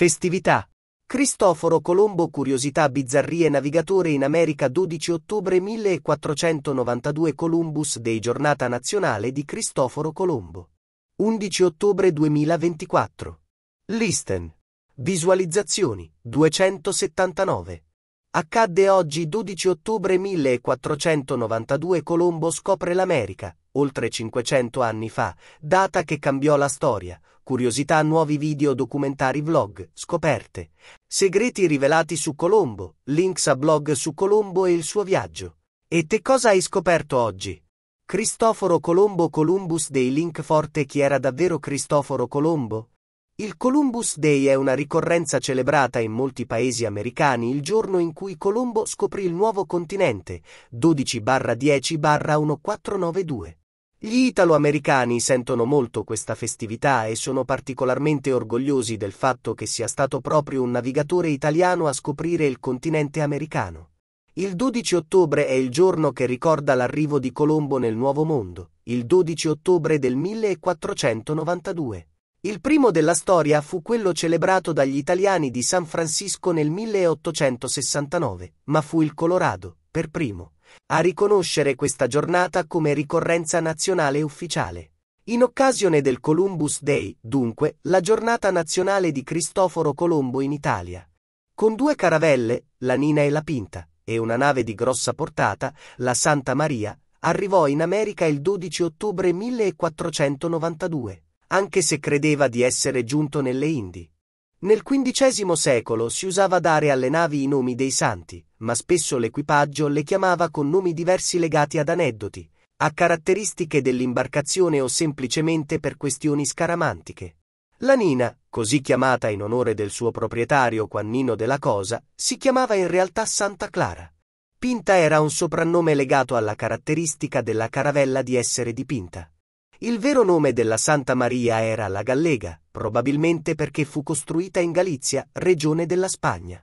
Festività. Cristoforo Colombo Curiosità bizzarrie navigatore in America 12 ottobre 1492 Columbus Day Giornata nazionale di Cristoforo Colombo. 11 ottobre 2024. Listen. Visualizzazioni 279. Accadde oggi 12 ottobre 1492 Colombo scopre l'America, oltre 500 anni fa, data che cambiò la storia, curiosità nuovi video documentari vlog, scoperte, segreti rivelati su Colombo, links a blog su Colombo e il suo viaggio. E te cosa hai scoperto oggi? Cristoforo Colombo Columbus Day Link forte chi era davvero Cristoforo Colombo? Il Columbus Day è una ricorrenza celebrata in molti paesi americani il giorno in cui Colombo scoprì il nuovo continente, 12-10-1492. Gli italo-americani sentono molto questa festività e sono particolarmente orgogliosi del fatto che sia stato proprio un navigatore italiano a scoprire il continente americano. Il 12 ottobre è il giorno che ricorda l'arrivo di Colombo nel Nuovo Mondo, il 12 ottobre del 1492. Il primo della storia fu quello celebrato dagli italiani di San Francisco nel 1869, ma fu il Colorado, per primo a riconoscere questa giornata come ricorrenza nazionale ufficiale. In occasione del Columbus Day, dunque, la giornata nazionale di Cristoforo Colombo in Italia. Con due caravelle, la Nina e la Pinta, e una nave di grossa portata, la Santa Maria, arrivò in America il 12 ottobre 1492, anche se credeva di essere giunto nelle Indie. Nel XV secolo si usava dare alle navi i nomi dei santi, ma spesso l'equipaggio le chiamava con nomi diversi legati ad aneddoti, a caratteristiche dell'imbarcazione o semplicemente per questioni scaramantiche. La Nina, così chiamata in onore del suo proprietario Quannino della Cosa, si chiamava in realtà Santa Clara. Pinta era un soprannome legato alla caratteristica della caravella di essere dipinta. Il vero nome della Santa Maria era La Gallega, probabilmente perché fu costruita in Galizia, regione della Spagna.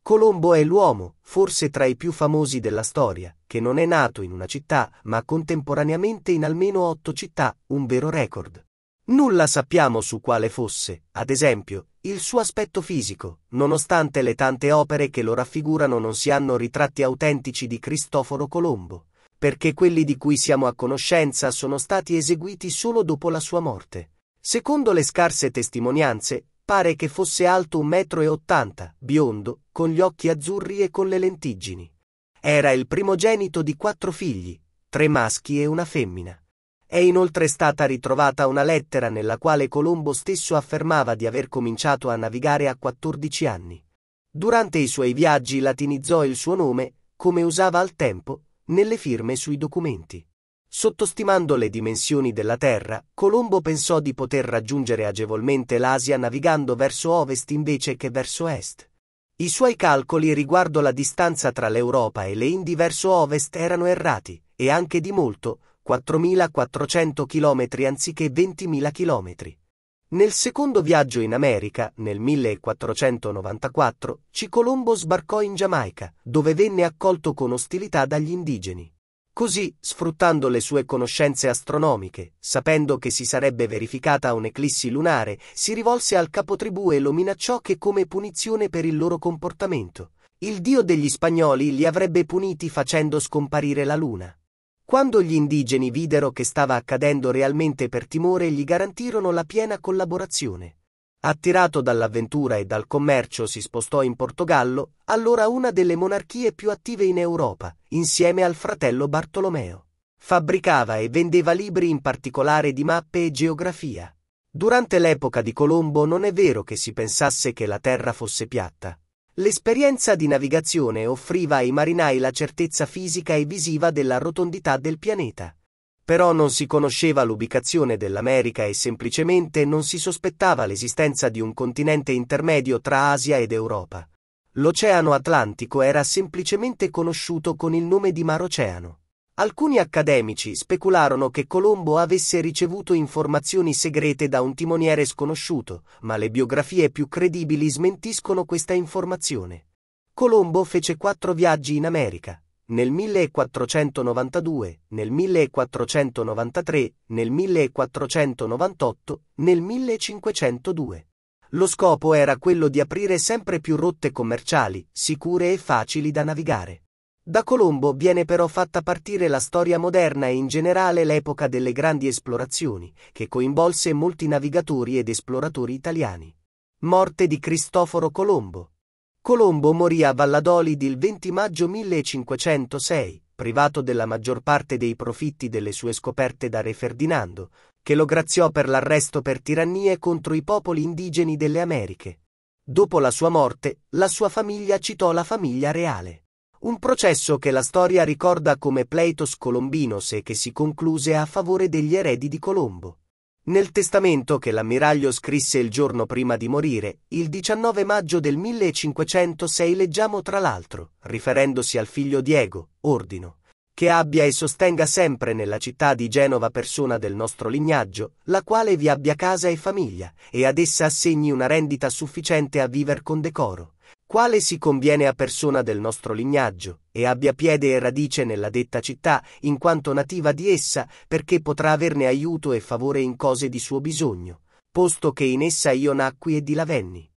Colombo è l'uomo, forse tra i più famosi della storia, che non è nato in una città, ma contemporaneamente in almeno otto città, un vero record. Nulla sappiamo su quale fosse, ad esempio, il suo aspetto fisico, nonostante le tante opere che lo raffigurano non si hanno ritratti autentici di Cristoforo Colombo perché quelli di cui siamo a conoscenza sono stati eseguiti solo dopo la sua morte. Secondo le scarse testimonianze, pare che fosse alto 1,80 m, biondo, con gli occhi azzurri e con le lentiggini. Era il primogenito di quattro figli, tre maschi e una femmina. È inoltre stata ritrovata una lettera nella quale Colombo stesso affermava di aver cominciato a navigare a 14 anni. Durante i suoi viaggi latinizzò il suo nome, come usava al tempo, nelle firme sui documenti. Sottostimando le dimensioni della Terra, Colombo pensò di poter raggiungere agevolmente l'Asia navigando verso ovest invece che verso est. I suoi calcoli riguardo la distanza tra l'Europa e le Indie verso ovest erano errati, e anche di molto, 4.400 km anziché 20.000 km. Nel secondo viaggio in America, nel 1494, Cicolombo sbarcò in Giamaica, dove venne accolto con ostilità dagli indigeni. Così, sfruttando le sue conoscenze astronomiche, sapendo che si sarebbe verificata un'eclissi lunare, si rivolse al capotribù e lo minacciò che come punizione per il loro comportamento, il dio degli spagnoli li avrebbe puniti facendo scomparire la luna. Quando gli indigeni videro che stava accadendo realmente per timore gli garantirono la piena collaborazione. Attirato dall'avventura e dal commercio si spostò in Portogallo, allora una delle monarchie più attive in Europa, insieme al fratello Bartolomeo. Fabbricava e vendeva libri in particolare di mappe e geografia. Durante l'epoca di Colombo non è vero che si pensasse che la terra fosse piatta, L'esperienza di navigazione offriva ai marinai la certezza fisica e visiva della rotondità del pianeta. Però non si conosceva l'ubicazione dell'America e semplicemente non si sospettava l'esistenza di un continente intermedio tra Asia ed Europa. L'Oceano Atlantico era semplicemente conosciuto con il nome di Mar Oceano. Alcuni accademici specularono che Colombo avesse ricevuto informazioni segrete da un timoniere sconosciuto, ma le biografie più credibili smentiscono questa informazione. Colombo fece quattro viaggi in America, nel 1492, nel 1493, nel 1498, nel 1502. Lo scopo era quello di aprire sempre più rotte commerciali, sicure e facili da navigare. Da Colombo viene però fatta partire la storia moderna e in generale l'epoca delle grandi esplorazioni, che coinvolse molti navigatori ed esploratori italiani. Morte di Cristoforo Colombo. Colombo morì a Valladolid il 20 maggio 1506, privato della maggior parte dei profitti delle sue scoperte da Re Ferdinando, che lo graziò per l'arresto per tirannie contro i popoli indigeni delle Americhe. Dopo la sua morte, la sua famiglia citò la famiglia reale. Un processo che la storia ricorda come Pleitos Colombinos e che si concluse a favore degli eredi di Colombo. Nel testamento che l'ammiraglio scrisse il giorno prima di morire, il 19 maggio del 1506 leggiamo tra l'altro, riferendosi al figlio Diego, Ordino, che abbia e sostenga sempre nella città di Genova persona del nostro lignaggio, la quale vi abbia casa e famiglia, e ad essa assegni una rendita sufficiente a viver con decoro quale si conviene a persona del nostro lignaggio, e abbia piede e radice nella detta città, in quanto nativa di essa, perché potrà averne aiuto e favore in cose di suo bisogno, posto che in essa io nacqui e di la venni.